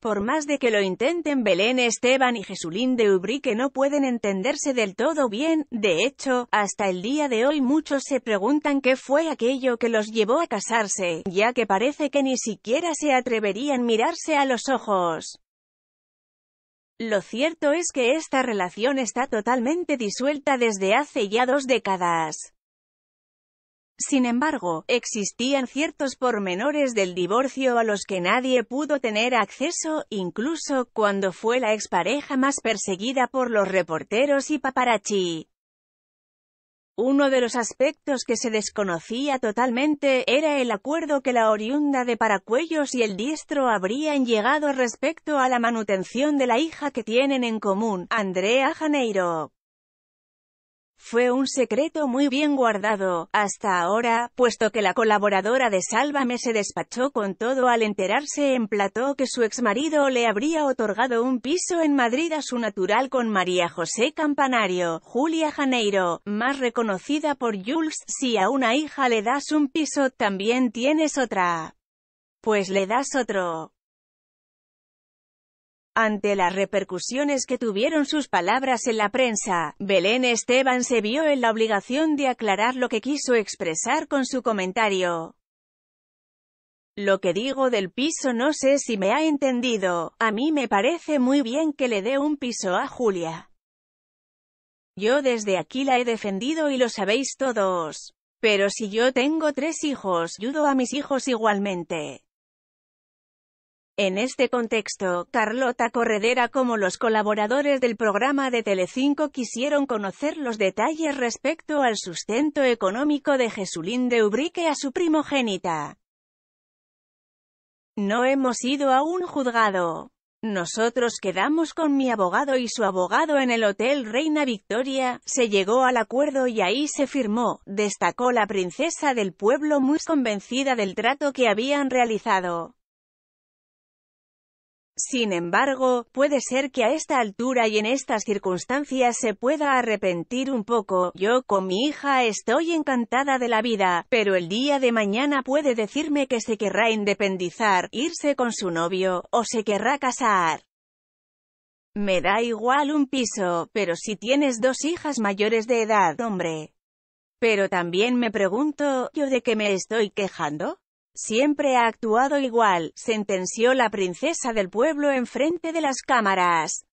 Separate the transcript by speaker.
Speaker 1: Por más de que lo intenten Belén Esteban y Jesulín de que no pueden entenderse del todo bien, de hecho, hasta el día de hoy muchos se preguntan qué fue aquello que los llevó a casarse, ya que parece que ni siquiera se atreverían mirarse a los ojos. Lo cierto es que esta relación está totalmente disuelta desde hace ya dos décadas. Sin embargo, existían ciertos pormenores del divorcio a los que nadie pudo tener acceso, incluso cuando fue la expareja más perseguida por los reporteros y paparazzi. Uno de los aspectos que se desconocía totalmente era el acuerdo que la oriunda de Paracuellos y el diestro habrían llegado respecto a la manutención de la hija que tienen en común, Andrea Janeiro. Fue un secreto muy bien guardado, hasta ahora, puesto que la colaboradora de Sálvame se despachó con todo al enterarse en plató que su exmarido le habría otorgado un piso en Madrid a su natural con María José Campanario, Julia Janeiro, más reconocida por Jules, si a una hija le das un piso también tienes otra. Pues le das otro. Ante las repercusiones que tuvieron sus palabras en la prensa, Belén Esteban se vio en la obligación de aclarar lo que quiso expresar con su comentario. Lo que digo del piso no sé si me ha entendido, a mí me parece muy bien que le dé un piso a Julia. Yo desde aquí la he defendido y lo sabéis todos. Pero si yo tengo tres hijos, ayudo a mis hijos igualmente. En este contexto, Carlota Corredera como los colaboradores del programa de Telecinco quisieron conocer los detalles respecto al sustento económico de Jesulín de Ubrique a su primogénita. No hemos ido a un juzgado. Nosotros quedamos con mi abogado y su abogado en el Hotel Reina Victoria, se llegó al acuerdo y ahí se firmó, destacó la princesa del pueblo muy convencida del trato que habían realizado. Sin embargo, puede ser que a esta altura y en estas circunstancias se pueda arrepentir un poco. Yo con mi hija estoy encantada de la vida, pero el día de mañana puede decirme que se querrá independizar, irse con su novio, o se querrá casar. Me da igual un piso, pero si tienes dos hijas mayores de edad, hombre. Pero también me pregunto, ¿yo de qué me estoy quejando? Siempre ha actuado igual, sentenció la princesa del pueblo en frente de las cámaras.